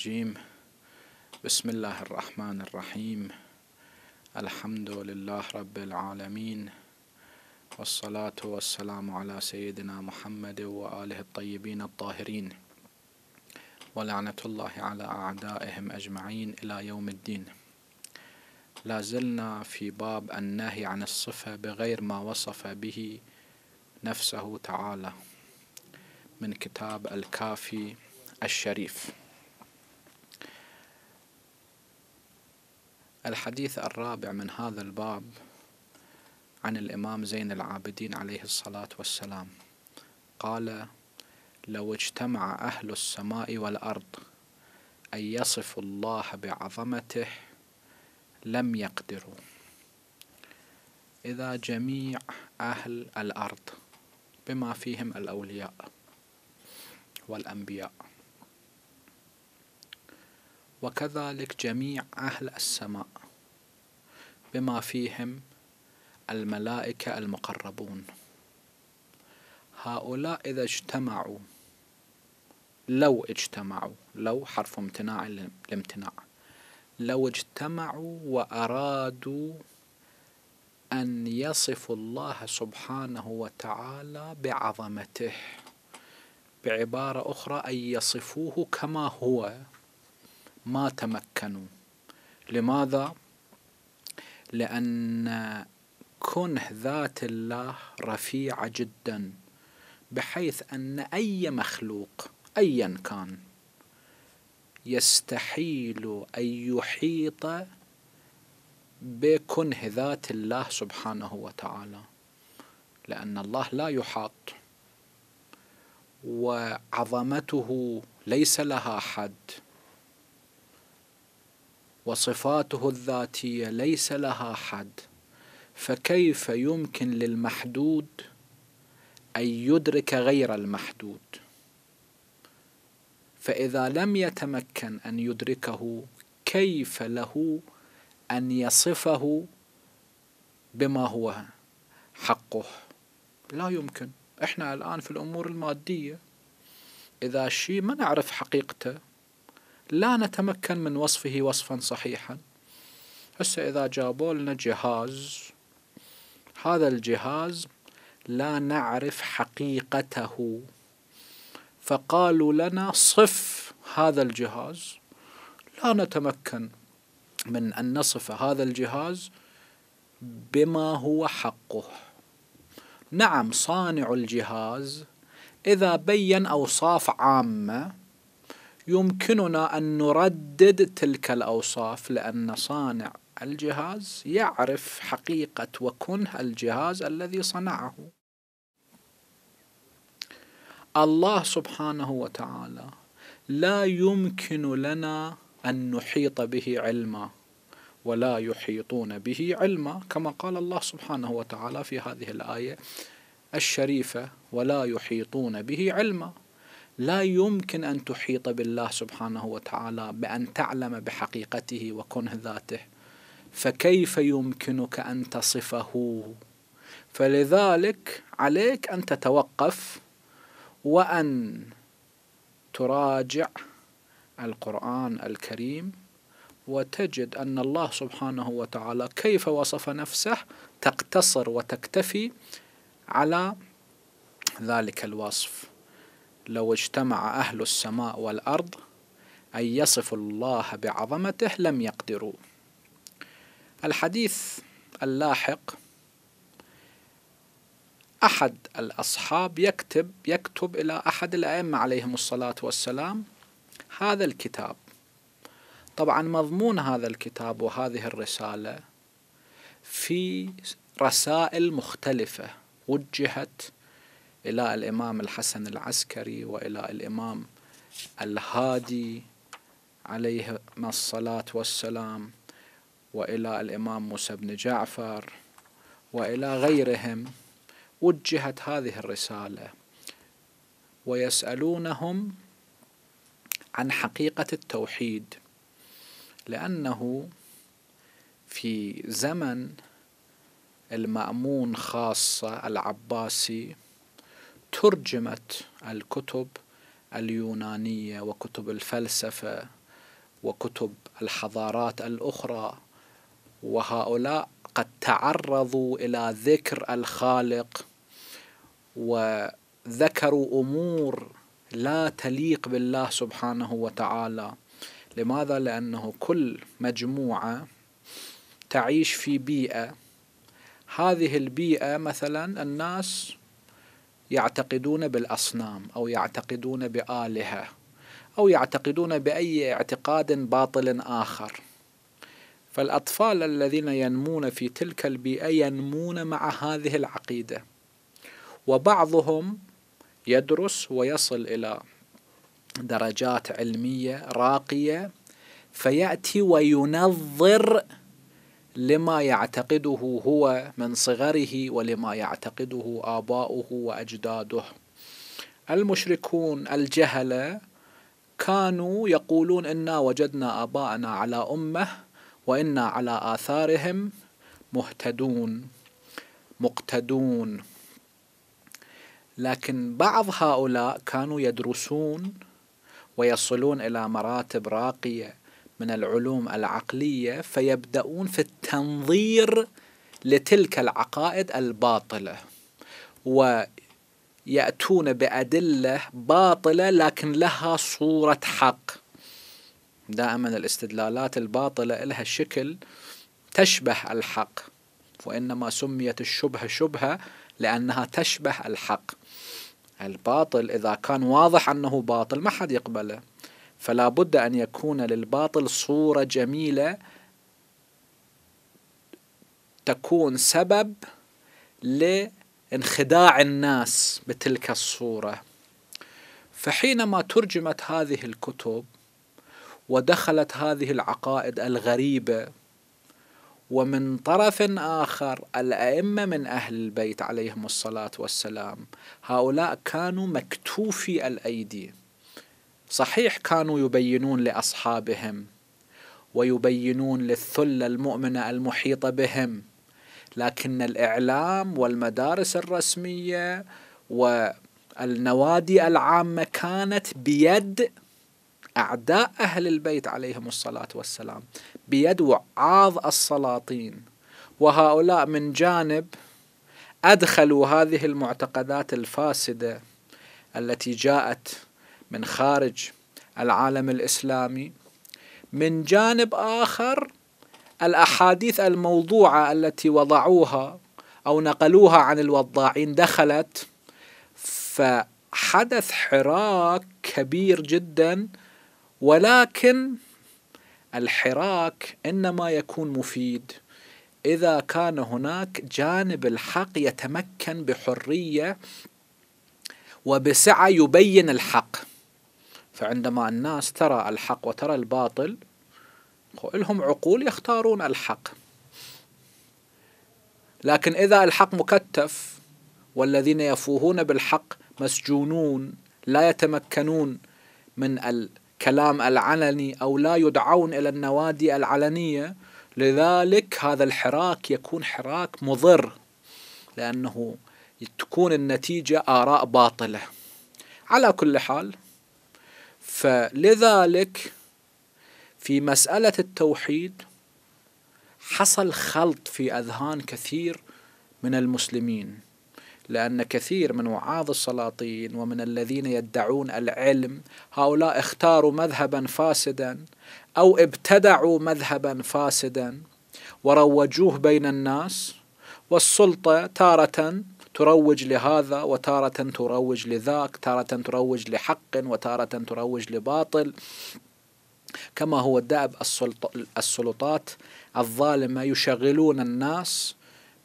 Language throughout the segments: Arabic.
الرجيم بسم الله الرحمن الرحيم الحمد لله رب العالمين والصلاة والسلام على سيدنا محمد وآله الطيبين الطاهرين ولعنة الله على أعدائهم أجمعين إلى يوم الدين لازلنا في باب النهي عن الصفة بغير ما وصف به نفسه تعالى من كتاب الكافي الشريف الحديث الرابع من هذا الباب عن الإمام زين العابدين عليه الصلاة والسلام قال لو اجتمع أهل السماء والأرض أن يصفوا الله بعظمته لم يقدروا إذا جميع أهل الأرض بما فيهم الأولياء والأنبياء وكذلك جميع أهل السماء بما فيهم الملائكة المقربون هؤلاء إذا اجتمعوا لو اجتمعوا لو حرف امتناع الامتناع لو اجتمعوا وأرادوا أن يصفوا الله سبحانه وتعالى بعظمته بعبارة أخرى أن يصفوه كما هو ما تمكنوا لماذا؟ لأن كنه ذات الله رفيعة جدا بحيث أن أي مخلوق أيا كان يستحيل أن يحيط بكنه ذات الله سبحانه وتعالى لأن الله لا يحاط وعظمته ليس لها حد وصفاته الذاتيه ليس لها حد فكيف يمكن للمحدود ان يدرك غير المحدود فاذا لم يتمكن ان يدركه كيف له ان يصفه بما هو حقه لا يمكن احنا الان في الامور الماديه اذا الشيء ما نعرف حقيقته لا نتمكن من وصفه وصفا صحيحا هسه إذا جابوا لنا جهاز هذا الجهاز لا نعرف حقيقته فقالوا لنا صف هذا الجهاز لا نتمكن من أن نصف هذا الجهاز بما هو حقه نعم صانع الجهاز إذا بين أوصاف عامة يمكننا أن نردد تلك الأوصاف لأن صانع الجهاز يعرف حقيقة وكنه الجهاز الذي صنعه الله سبحانه وتعالى لا يمكن لنا أن نحيط به علما ولا يحيطون به علما كما قال الله سبحانه وتعالى في هذه الآية الشريفة ولا يحيطون به علما لا يمكن أن تحيط بالله سبحانه وتعالى بأن تعلم بحقيقته وكنه ذاته فكيف يمكنك أن تصفه فلذلك عليك أن تتوقف وأن تراجع القرآن الكريم وتجد أن الله سبحانه وتعالى كيف وصف نفسه تقتصر وتكتفي على ذلك الوصف لو اجتمع أهل السماء والأرض أن يصفوا الله بعظمته لم يقدروا الحديث اللاحق أحد الأصحاب يكتب يكتب إلى أحد الأئمة عليهم الصلاة والسلام هذا الكتاب طبعا مضمون هذا الكتاب وهذه الرسالة في رسائل مختلفة وجهت إلى الإمام الحسن العسكري وإلى الإمام الهادي عليه الصلاة والسلام وإلى الإمام موسى بن جعفر وإلى غيرهم وجهت هذه الرسالة ويسألونهم عن حقيقة التوحيد لأنه في زمن المأمون خاصة العباسي ترجمت الكتب اليونانيه وكتب الفلسفه وكتب الحضارات الاخرى وهؤلاء قد تعرضوا الى ذكر الخالق وذكروا امور لا تليق بالله سبحانه وتعالى لماذا لانه كل مجموعه تعيش في بيئه هذه البيئه مثلا الناس يعتقدون بالاصنام او يعتقدون بالهه او يعتقدون باي اعتقاد باطل اخر فالاطفال الذين ينمون في تلك البيئه ينمون مع هذه العقيده وبعضهم يدرس ويصل الى درجات علميه راقيه فياتي وينظر لما يعتقده هو من صغره ولما يعتقده آباؤه وأجداده المشركون الجهلة كانوا يقولون إنا وجدنا آباءنا على أمة وإنا على آثارهم مهتدون مقتدون لكن بعض هؤلاء كانوا يدرسون ويصلون إلى مراتب راقية من العلوم العقلية فيبدأون في التنظير لتلك العقائد الباطلة ويأتون بأدلة باطلة لكن لها صورة حق دائما الاستدلالات الباطلة لها شكل تشبه الحق وإنما سميت الشبهة شبهة لأنها تشبه الحق الباطل إذا كان واضح أنه باطل ما حد يقبله فلا بد أن يكون للباطل صورة جميلة تكون سبب لانخداع الناس بتلك الصورة فحينما ترجمت هذه الكتب ودخلت هذه العقائد الغريبة ومن طرف آخر الأئمة من أهل البيت عليهم الصلاة والسلام هؤلاء كانوا مكتوفي الأيدي صحيح كانوا يبينون لاصحابهم ويبينون للثله المؤمنه المحيطه بهم لكن الاعلام والمدارس الرسميه والنوادي العامه كانت بيد اعداء اهل البيت عليهم الصلاه والسلام بيد وعاظ السلاطين وهؤلاء من جانب ادخلوا هذه المعتقدات الفاسده التي جاءت من خارج العالم الإسلامي من جانب آخر الأحاديث الموضوعة التي وضعوها أو نقلوها عن الوضاعين دخلت فحدث حراك كبير جدا ولكن الحراك إنما يكون مفيد إذا كان هناك جانب الحق يتمكن بحرية وبسعة يبين الحق فعندما الناس ترى الحق وترى الباطل لهم عقول يختارون الحق لكن إذا الحق مكتف والذين يفوهون بالحق مسجونون لا يتمكنون من الكلام العلني أو لا يدعون إلى النوادي العلنية لذلك هذا الحراك يكون حراك مضر لأنه تكون النتيجة آراء باطلة على كل حال فلذلك في مسألة التوحيد حصل خلط في أذهان كثير من المسلمين لأن كثير من وعاظ السلاطين ومن الذين يدعون العلم هؤلاء اختاروا مذهبا فاسدا أو ابتدعوا مذهبا فاسدا وروجوه بين الناس والسلطة تارة تروج لهذا وتارة تروج لذاك تارة تروج لحق وتارة تروج لباطل كما هو دأب السلطات الظالمة يشغلون الناس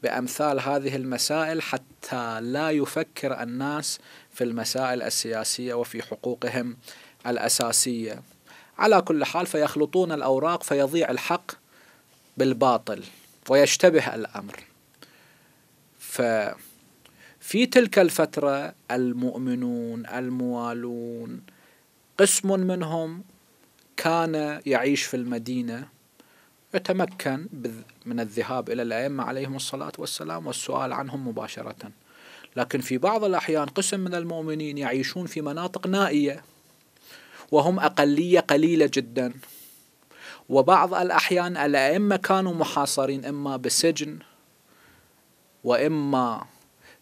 بأمثال هذه المسائل حتى لا يفكر الناس في المسائل السياسية وفي حقوقهم الأساسية على كل حال فيخلطون الأوراق فيضيع الحق بالباطل ويشتبه الأمر ف في تلك الفترة المؤمنون الموالون قسم منهم كان يعيش في المدينة يتمكن من الذهاب إلى الأئمة عليهم الصلاة والسلام والسؤال عنهم مباشرة لكن في بعض الأحيان قسم من المؤمنين يعيشون في مناطق نائية وهم أقلية قليلة جدا وبعض الأحيان الأئمة كانوا محاصرين إما بسجن وإما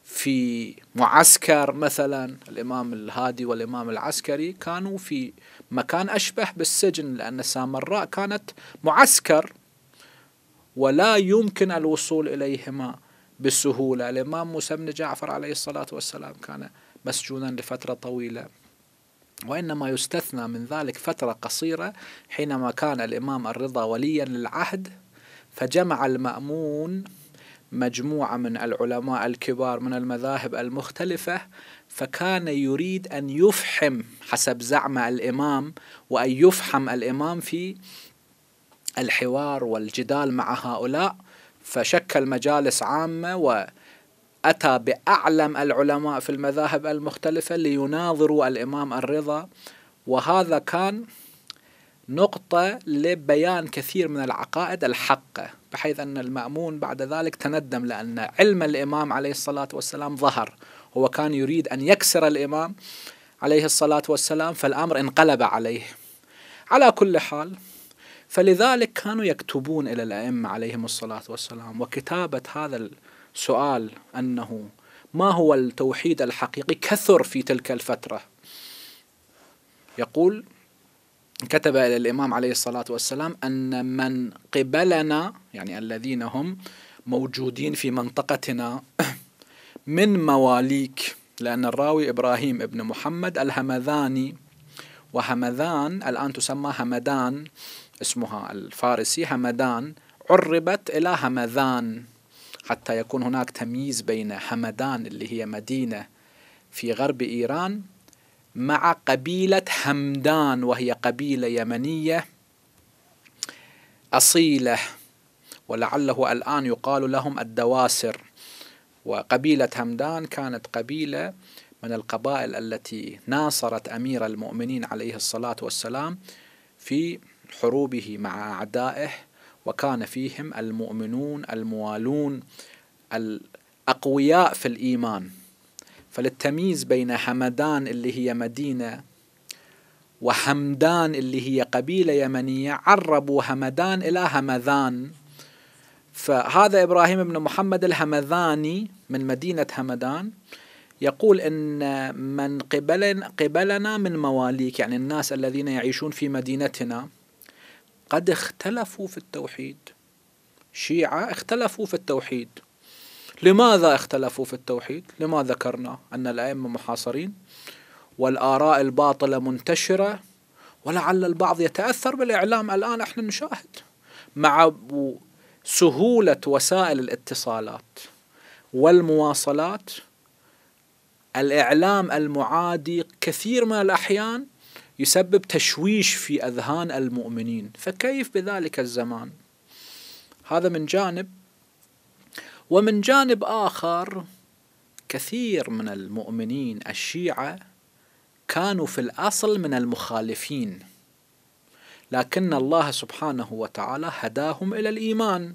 في معسكر مثلا الإمام الهادي والإمام العسكري كانوا في مكان أشبه بالسجن لأن سامراء كانت معسكر ولا يمكن الوصول إليهما بسهولة الإمام موسى بن جعفر عليه الصلاة والسلام كان مسجونا لفترة طويلة وإنما يستثنى من ذلك فترة قصيرة حينما كان الإمام الرضا وليا للعهد فجمع المأمون مجموعه من العلماء الكبار من المذاهب المختلفه فكان يريد ان يفحم حسب زعم الامام وان يفحم الامام في الحوار والجدال مع هؤلاء فشكل مجالس عامه و أتى بأعلم العلماء في المذاهب المختلفة ليناظروا الإمام الرضا وهذا كان نقطة لبيان كثير من العقائد الحقة بحيث أن المأمون بعد ذلك تندم لأن علم الإمام عليه الصلاة والسلام ظهر هو كان يريد أن يكسر الإمام عليه الصلاة والسلام فالأمر انقلب عليه على كل حال فلذلك كانوا يكتبون إلى الأئمة عليهم الصلاة والسلام وكتابة هذا السؤال أنه ما هو التوحيد الحقيقي كثر في تلك الفترة يقول كتب إلى الإمام عليه الصلاة والسلام أن من قبلنا يعني الذين هم موجودين في منطقتنا من مواليك لأن الراوي إبراهيم ابن محمد الهمذاني وهمذان الآن تسمى همدان اسمها الفارسي همدان عربت إلى همذان حتى يكون هناك تمييز بين همدان اللي هي مدينة في غرب إيران مع قبيلة همدان وهي قبيلة يمنية أصيلة ولعله الآن يقال لهم الدواسر وقبيلة همدان كانت قبيلة من القبائل التي ناصرت أمير المؤمنين عليه الصلاة والسلام في حروبه مع أعدائه وكان فيهم المؤمنون الموالون الأقوياء في الإيمان فللتمييز بين حمدان اللي هي مدينة وحمدان اللي هي قبيلة يمنية عربوا همدان إلى همذان فهذا إبراهيم بن محمد الهمذاني من مدينة همدان يقول إن من قبلن قبلنا من مواليك يعني الناس الذين يعيشون في مدينتنا قد اختلفوا في التوحيد شيعة اختلفوا في التوحيد لماذا اختلفوا في التوحيد لما ذكرنا أن الأئمة محاصرين والآراء الباطلة منتشرة ولعل البعض يتأثر بالإعلام الآن احنا نشاهد مع سهولة وسائل الاتصالات والمواصلات الإعلام المعادي كثير من الأحيان يسبب تشويش في أذهان المؤمنين فكيف بذلك الزمان هذا من جانب ومن جانب آخر كثير من المؤمنين الشيعة كانوا في الأصل من المخالفين لكن الله سبحانه وتعالى هداهم إلى الإيمان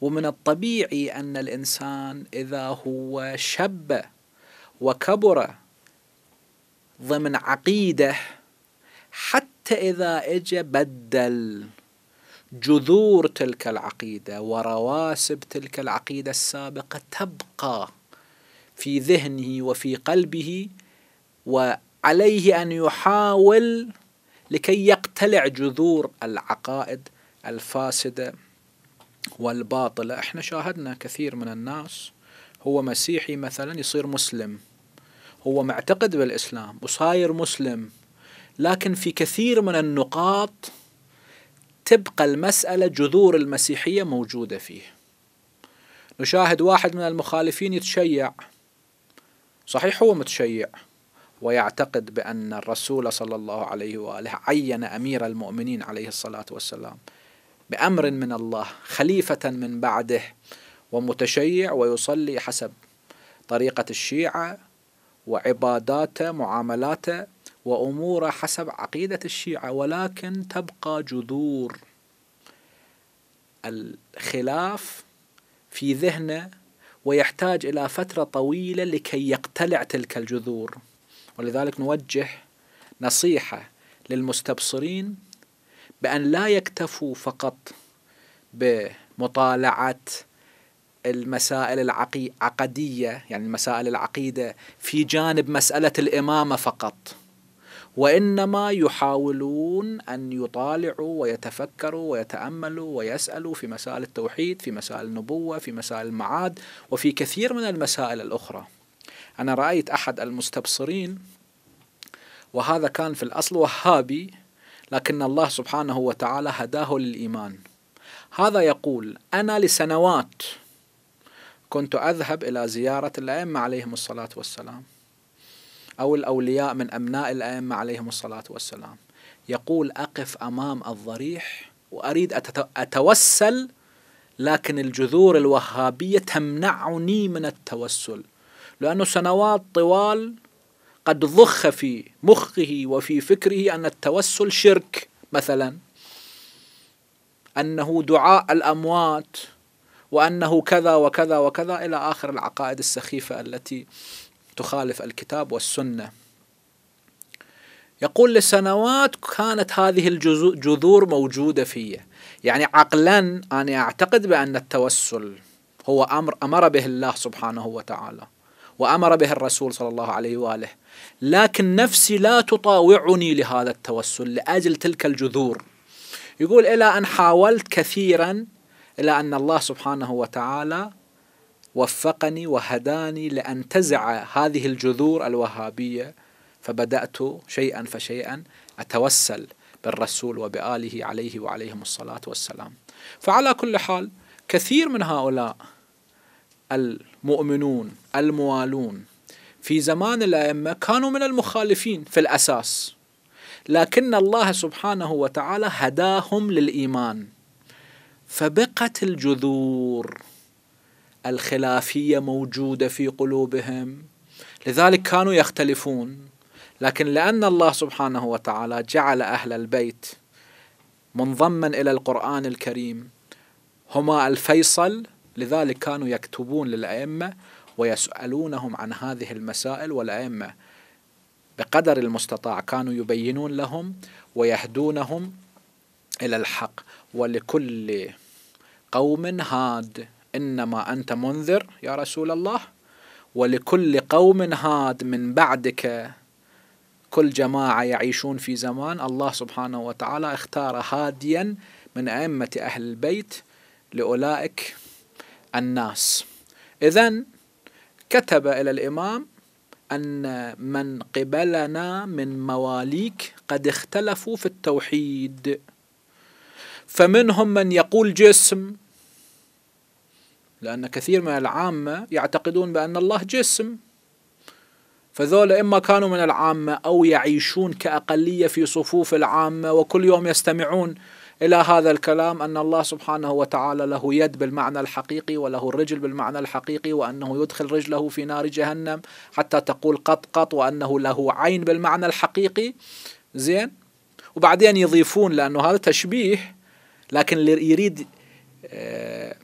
ومن الطبيعي أن الإنسان إذا هو شب وكبر ضمن عقيدة حتى إذا إجا بدل جذور تلك العقيده ورواسب تلك العقيده السابقه تبقى في ذهنه وفي قلبه وعليه ان يحاول لكي يقتلع جذور العقائد الفاسده والباطله احنا شاهدنا كثير من الناس هو مسيحي مثلا يصير مسلم هو معتقد بالاسلام وصاير مسلم لكن في كثير من النقاط تبقى المسألة جذور المسيحية موجودة فيه نشاهد واحد من المخالفين يتشيع صحيح هو متشيع ويعتقد بأن الرسول صلى الله عليه وآله عين أمير المؤمنين عليه الصلاة والسلام بأمر من الله خليفة من بعده ومتشيع ويصلي حسب طريقة الشيعة وعباداته معاملاته وأموره حسب عقيدة الشيعة ولكن تبقى جذور الخلاف في ذهنه ويحتاج إلى فترة طويلة لكي يقتلع تلك الجذور ولذلك نوجه نصيحة للمستبصرين بأن لا يكتفوا فقط بمطالعة المسائل العقدية يعني مسائل العقيدة في جانب مسألة الإمامة فقط وإنما يحاولون أن يطالعوا ويتفكروا ويتأملوا ويسألوا في مسائل التوحيد في مسائل النبوة في مسائل المعاد وفي كثير من المسائل الأخرى أنا رأيت أحد المستبصرين وهذا كان في الأصل وهابي لكن الله سبحانه وتعالى هداه للإيمان هذا يقول أنا لسنوات كنت أذهب إلى زيارة الأئمة عليهم الصلاة والسلام أو الأولياء من أمناء الأئمة عليهم الصلاة والسلام يقول أقف أمام الضريح وأريد أتوسل لكن الجذور الوهابية تمنعني من التوسل لأنه سنوات طوال قد ضخ في مخه وفي فكره أن التوسل شرك مثلا أنه دعاء الأموات وأنه كذا وكذا وكذا إلى آخر العقائد السخيفة التي تخالف الكتاب والسنه يقول لسنوات كانت هذه الجذور موجوده فيه يعني عقلا انا اعتقد بان التوسل هو امر امر به الله سبحانه وتعالى وامر به الرسول صلى الله عليه واله لكن نفسي لا تطاوعني لهذا التوسل لاجل تلك الجذور يقول الى ان حاولت كثيرا الى ان الله سبحانه وتعالى وفقني وهداني لانتزع هذه الجذور الوهابية فبدأت شيئا فشيئا أتوسل بالرسول وبآله عليه وعليهم الصلاة والسلام فعلى كل حال كثير من هؤلاء المؤمنون الموالون في زمان الأئمة كانوا من المخالفين في الأساس لكن الله سبحانه وتعالى هداهم للإيمان فبقت الجذور الخلافيه موجوده في قلوبهم لذلك كانوا يختلفون لكن لان الله سبحانه وتعالى جعل اهل البيت منضما الى القران الكريم هما الفيصل لذلك كانوا يكتبون للائمه ويسالونهم عن هذه المسائل والائمه بقدر المستطاع كانوا يبينون لهم ويهدونهم الى الحق ولكل قوم هاد إنما أنت منذر يا رسول الله ولكل قوم هاد من بعدك كل جماعة يعيشون في زمان الله سبحانه وتعالى اختار هاديا من أئمة أهل البيت لأولئك الناس إذا كتب إلى الإمام أن من قبلنا من مواليك قد اختلفوا في التوحيد فمنهم من يقول جسم لأن كثير من العامة يعتقدون بأن الله جسم فذول إما كانوا من العامة أو يعيشون كأقلية في صفوف العامة وكل يوم يستمعون إلى هذا الكلام أن الله سبحانه وتعالى له يد بالمعنى الحقيقي وله الرجل بالمعنى الحقيقي وأنه يدخل رجله في نار جهنم حتى تقول قط قط وأنه له عين بالمعنى الحقيقي زين وبعدين يضيفون لأنه هذا تشبيه لكن يريد آه،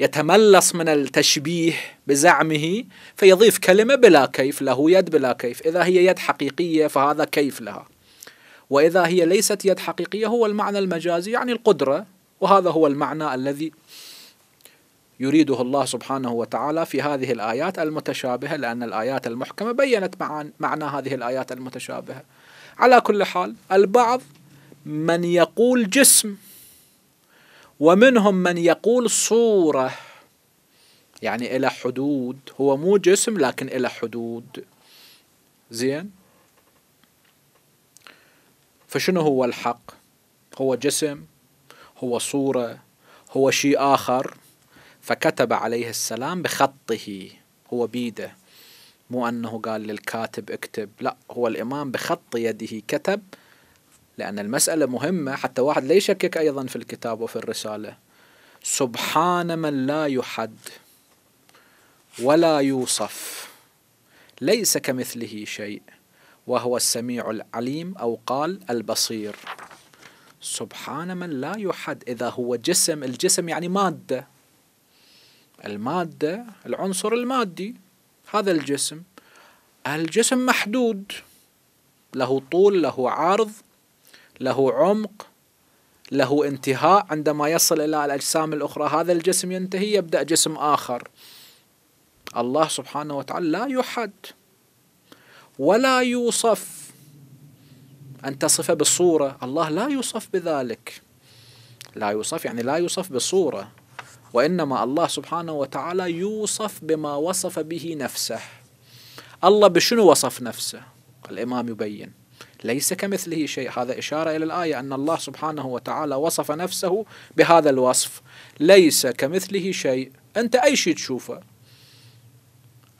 يتملص من التشبيه بزعمه فيضيف كلمة بلا كيف له يد بلا كيف إذا هي يد حقيقية فهذا كيف لها وإذا هي ليست يد حقيقية هو المعنى المجازي يعني القدرة وهذا هو المعنى الذي يريده الله سبحانه وتعالى في هذه الآيات المتشابهة لأن الآيات المحكمة بيّنت معنى هذه الآيات المتشابهة على كل حال البعض من يقول جسم ومنهم من يقول صورة يعني إلى حدود هو مو جسم لكن إلى حدود زين فشنو هو الحق هو جسم هو صورة هو شيء آخر فكتب عليه السلام بخطه هو بيده مو أنه قال للكاتب اكتب لا هو الإمام بخط يده كتب لأن المسألة مهمة حتى واحد لا يشكك أيضا في الكتاب وفي الرسالة سبحان من لا يحد ولا يوصف ليس كمثله شيء وهو السميع العليم أو قال البصير سبحان من لا يحد إذا هو جسم الجسم يعني مادة المادة العنصر المادي هذا الجسم الجسم محدود له طول له عرض له عمق له انتهاء عندما يصل إلى الأجسام الأخرى هذا الجسم ينتهي يبدأ جسم آخر الله سبحانه وتعالى لا يحد ولا يوصف أن تصفه بالصورة الله لا يوصف بذلك لا يوصف يعني لا يوصف بصورة وإنما الله سبحانه وتعالى يوصف بما وصف به نفسه الله بشنو وصف نفسه الإمام يبين ليس كمثله شيء هذا إشارة إلى الآية أن الله سبحانه وتعالى وصف نفسه بهذا الوصف ليس كمثله شيء أنت أي شيء تشوفه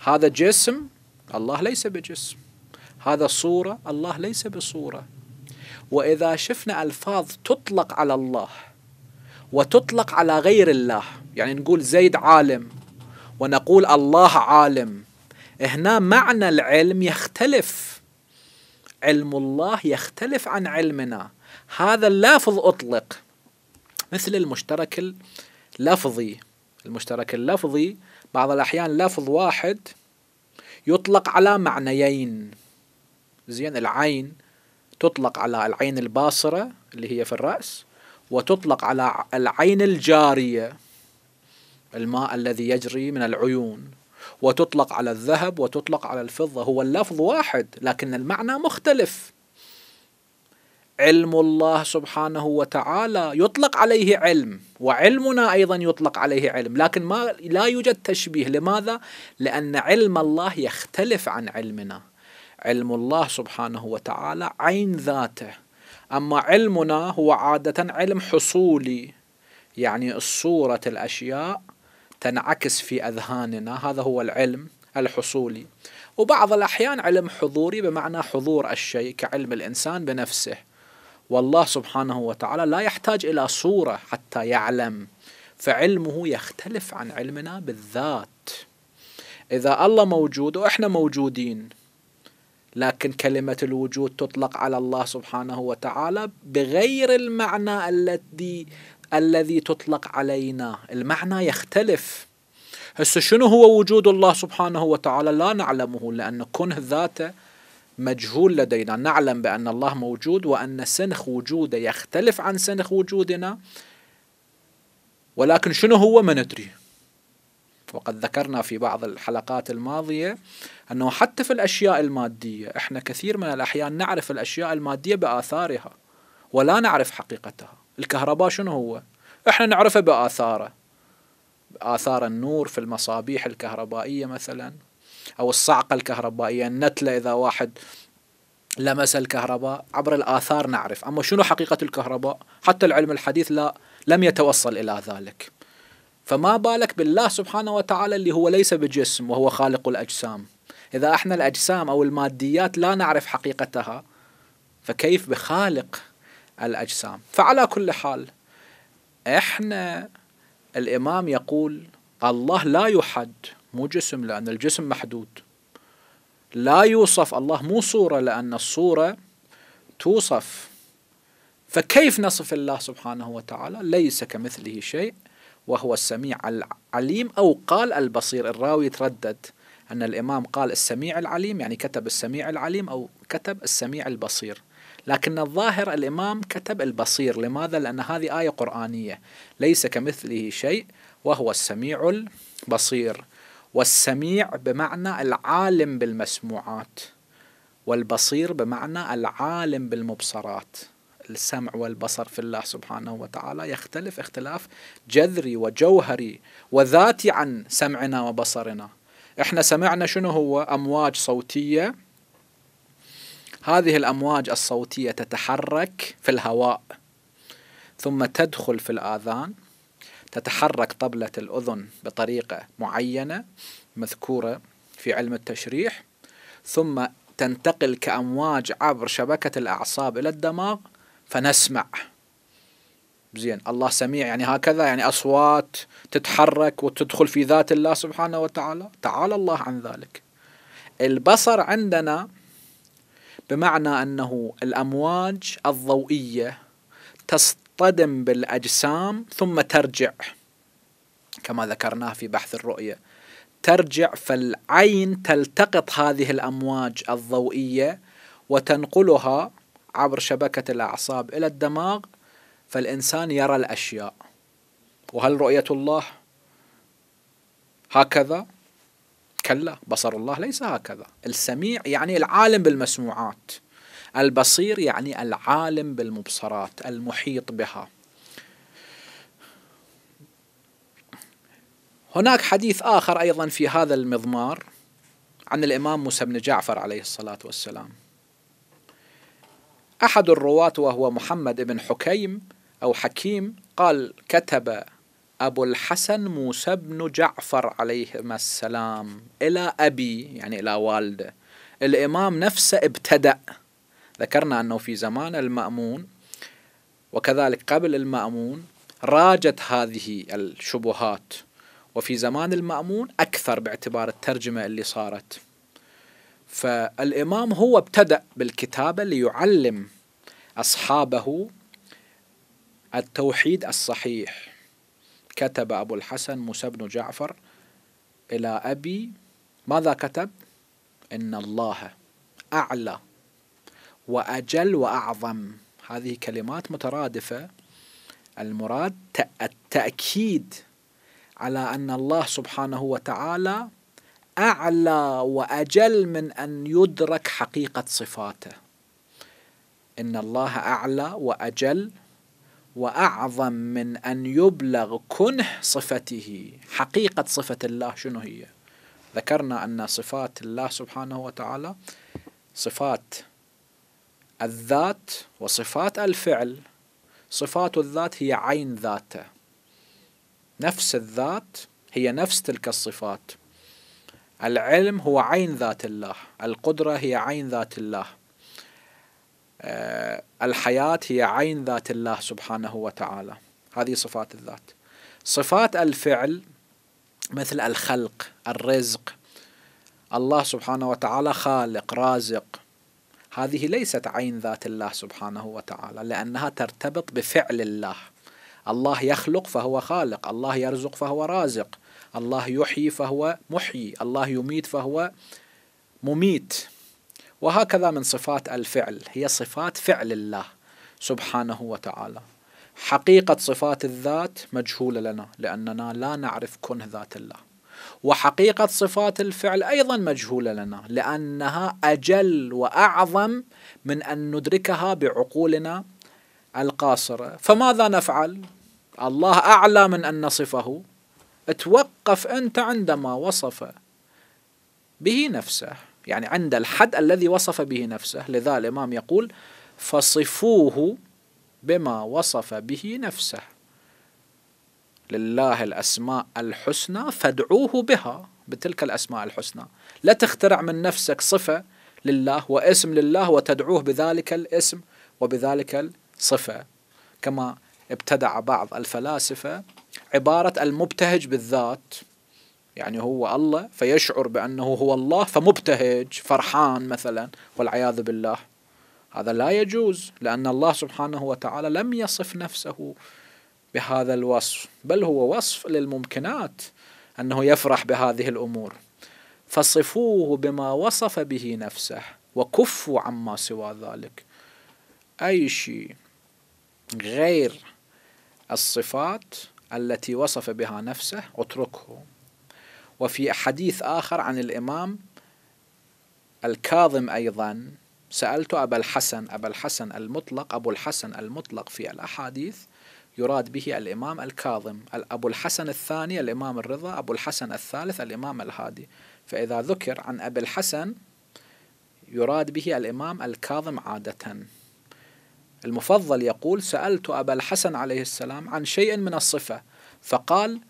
هذا جسم الله ليس بجسم هذا صورة الله ليس بصورة وإذا شفنا ألفاظ تطلق على الله وتطلق على غير الله يعني نقول زيد عالم ونقول الله عالم هنا معنى العلم يختلف علم الله يختلف عن علمنا هذا اللافظ أطلق مثل المشترك اللفظي المشترك اللفظي بعض الأحيان لفظ واحد يطلق على معنيين زين العين تطلق على العين الباصرة اللي هي في الرأس وتطلق على العين الجارية الماء الذي يجري من العيون وتطلق على الذهب وتطلق على الفضة هو اللفظ واحد لكن المعنى مختلف علم الله سبحانه وتعالى يطلق عليه علم وعلمنا ايضا يطلق عليه علم لكن ما لا يوجد تشبيه لماذا لان علم الله يختلف عن علمنا علم الله سبحانه وتعالى عين ذاته اما علمنا هو عاده علم حصولي يعني صوره الاشياء تنعكس في أذهاننا هذا هو العلم الحصولي وبعض الأحيان علم حضوري بمعنى حضور الشيء كعلم الإنسان بنفسه والله سبحانه وتعالى لا يحتاج إلى صورة حتى يعلم فعلمه يختلف عن علمنا بالذات إذا الله موجود وإحنا موجودين لكن كلمة الوجود تطلق على الله سبحانه وتعالى بغير المعنى الذي الذي تطلق علينا المعنى يختلف هسه شنو هو وجود الله سبحانه وتعالى لا نعلمه لأن كنه ذاته مجهول لدينا نعلم بأن الله موجود وأن سنخ وجوده يختلف عن سنخ وجودنا ولكن شنو هو ما ندري وقد ذكرنا في بعض الحلقات الماضية أنه حتى في الأشياء المادية إحنا كثير من الأحيان نعرف الأشياء المادية بآثارها ولا نعرف حقيقتها الكهرباء شنو هو احنا نعرفه بآثاره آثار النور في المصابيح الكهربائية مثلا أو الصعقة الكهربائية النتلة إذا واحد لمس الكهرباء عبر الآثار نعرف أما شنو حقيقة الكهرباء حتى العلم الحديث لا لم يتوصل إلى ذلك فما بالك بالله سبحانه وتعالى اللي هو ليس بجسم وهو خالق الأجسام إذا احنا الأجسام أو الماديات لا نعرف حقيقتها فكيف بخالق الأجسام فعلى كل حال إحنا الإمام يقول الله لا يحد مو جسم لأن الجسم محدود لا يوصف الله مو صورة لأن الصورة توصف فكيف نصف الله سبحانه وتعالى ليس كمثله شيء وهو السميع العليم أو قال البصير الراوي تردد أن الإمام قال السميع العليم يعني كتب السميع العليم أو كتب السميع البصير لكن الظاهر الإمام كتب البصير لماذا؟ لأن هذه آية قرآنية ليس كمثله شيء وهو السميع البصير والسميع بمعنى العالم بالمسموعات والبصير بمعنى العالم بالمبصرات السمع والبصر في الله سبحانه وتعالى يختلف اختلاف جذري وجوهري وذاتي عن سمعنا وبصرنا احنا سمعنا شنو هو امواج صوتيه هذه الأمواج الصوتية تتحرك في الهواء ثم تدخل في الآذان تتحرك طبلة الأذن بطريقة معينة مذكورة في علم التشريح ثم تنتقل كأمواج عبر شبكة الأعصاب إلى الدماغ فنسمع زين الله سميع يعني هكذا يعني أصوات تتحرك وتدخل في ذات الله سبحانه وتعالى تعالى الله عن ذلك البصر عندنا بمعنى أنه الأمواج الضوئية تصطدم بالأجسام ثم ترجع كما ذكرناه في بحث الرؤية ترجع فالعين تلتقط هذه الأمواج الضوئية وتنقلها عبر شبكة الأعصاب إلى الدماغ فالإنسان يرى الأشياء وهل رؤية الله هكذا كلا بصر الله ليس هكذا السميع يعني العالم بالمسموعات البصير يعني العالم بالمبصرات المحيط بها هناك حديث آخر أيضا في هذا المضمار عن الإمام موسى بن جعفر عليه الصلاة والسلام أحد الرواة وهو محمد بن حكيم أو حكيم قال كتب أبو الحسن موسى بن جعفر عليهما السلام إلى أبي يعني إلى والده الإمام نفسه ابتدأ ذكرنا أنه في زمان المأمون وكذلك قبل المأمون راجت هذه الشبهات وفي زمان المأمون أكثر باعتبار الترجمة اللي صارت فالإمام هو ابتدأ بالكتابة ليعلم أصحابه التوحيد الصحيح كتب أبو الحسن موسى بن جعفر إلى أبي ماذا كتب إن الله أعلى وأجل وأعظم هذه كلمات مترادفة المراد التأكيد على أن الله سبحانه وتعالى أعلى وأجل من أن يدرك حقيقة صفاته إن الله أعلى وأجل واعظم من ان يبلغ كنه صفته حقيقه صفه الله شنو هي ذكرنا ان صفات الله سبحانه وتعالى صفات الذات وصفات الفعل صفات الذات هي عين ذاته نفس الذات هي نفس تلك الصفات العلم هو عين ذات الله القدره هي عين ذات الله آه، الحياة هي عين ذات الله سبحانه وتعالى هذه صفات الذات صفات الفعل مثل الخلق الرزق الله سبحانه وتعالى خالق رازق هذه ليست عين ذات الله سبحانه وتعالى لأنها ترتبط بفعل الله الله يخلق فهو خالق الله يرزق فهو رازق الله يحيي فهو محيي الله يميت فهو مميت وهكذا من صفات الفعل هي صفات فعل الله سبحانه وتعالى حقيقة صفات الذات مجهولة لنا لأننا لا نعرف كنه ذات الله وحقيقة صفات الفعل أيضا مجهولة لنا لأنها أجل وأعظم من أن ندركها بعقولنا القاصرة فماذا نفعل؟ الله أعلى من أن نصفه اتوقف أنت عندما وصف به نفسه يعني عند الحد الذي وصف به نفسه لذا الإمام يقول فصفوه بما وصف به نفسه لله الأسماء الحسنى فادعوه بها بتلك الأسماء الحسنى لا تخترع من نفسك صفة لله واسم لله وتدعوه بذلك الاسم وبذلك الصفة كما ابتدع بعض الفلاسفة عبارة المبتهج بالذات يعني هو الله فيشعر بأنه هو الله فمبتهج فرحان مثلا والعياذ بالله هذا لا يجوز لأن الله سبحانه وتعالى لم يصف نفسه بهذا الوصف بل هو وصف للممكنات أنه يفرح بهذه الأمور فصفوه بما وصف به نفسه وكفوا عما سوى ذلك أي شيء غير الصفات التي وصف بها نفسه اتركه وفي حديث آخر عن الإمام الكاظم أيضا سألت أبا الحسن أبا الحسن المطلق أبو الحسن المطلق في الأحاديث يراد به الإمام الكاظم أبو الحسن الثاني الإمام الرضا أبو الحسن الثالث الإمام الهادي فإذا ذكر عن أبي الحسن يراد به الإمام الكاظم عادة المفضل يقول سألت أبا الحسن عليه السلام عن شيء من الصفة فقال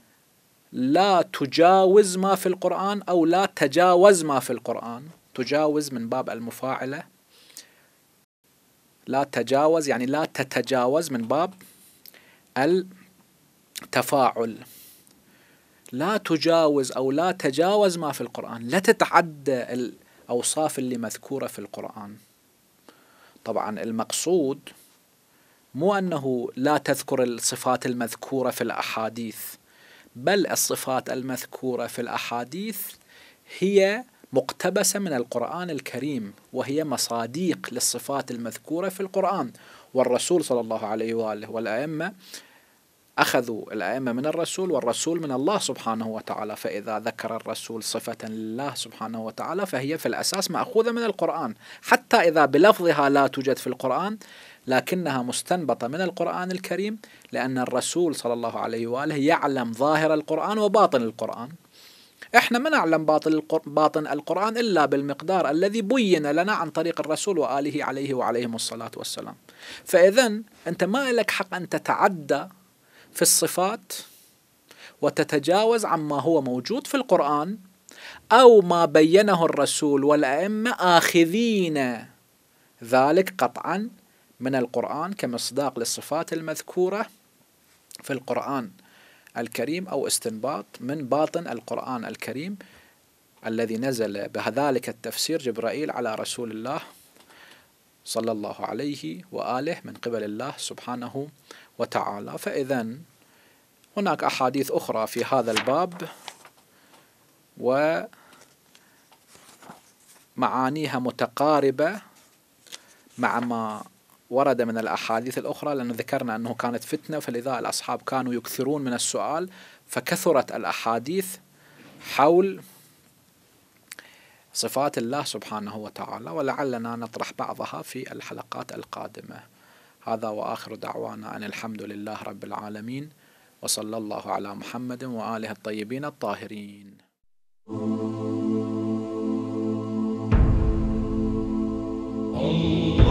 لا تجاوز ما في القرآن أو لا تجاوز ما في القرآن تجاوز من باب المفاعلة لا تجاوز يعني لا تتجاوز من باب التفاعل لا تجاوز أو لا تجاوز ما في القرآن لا تتعدى الأوصاف اللي مذكورة في القرآن طبعا المقصود مو أنه لا تذكر الصفات المذكورة في الأحاديث بل الصفات المذكورة في الأحاديث هي مقتبسة من القرآن الكريم وهي مصاديق للصفات المذكورة في القرآن والرسول صلى الله عليه وآله والأئمة أخذوا الأئمة من الرسول والرسول من الله سبحانه وتعالى فإذا ذكر الرسول صفة لله سبحانه وتعالى فهي في الأساس مأخوذة من القرآن حتى إذا بلفظها لا توجد في القرآن لكنها مستنبطة من القرآن الكريم لأن الرسول صلى الله عليه وآله يعلم ظاهر القرآن وباطن القرآن احنا ما نعلم باطن باطن القرآن إلا بالمقدار الذي بين لنا عن طريق الرسول وآله عليه وعليهم الصلاة والسلام فإذا أنت ما لك حق أن تتعدى في الصفات وتتجاوز عما هو موجود في القرآن أو ما بينه الرسول والأئمة آخذين ذلك قطعا من القرآن كمصداق للصفات المذكورة في القرآن الكريم أو استنباط من باطن القرآن الكريم الذي نزل بذلك التفسير جبرائيل على رسول الله صلى الله عليه وآله من قبل الله سبحانه وتعالى فإذا هناك أحاديث أخرى في هذا الباب ومعانيها متقاربة مع ما ورد من الأحاديث الأخرى لأن ذكرنا أنه كانت فتنة فلذا الأصحاب كانوا يكثرون من السؤال فكثرت الأحاديث حول صفات الله سبحانه وتعالى ولعلنا نطرح بعضها في الحلقات القادمه هذا وآخر دعوانا أن الحمد لله رب العالمين وصلى الله على محمد وآله الطيبين الطاهرين الله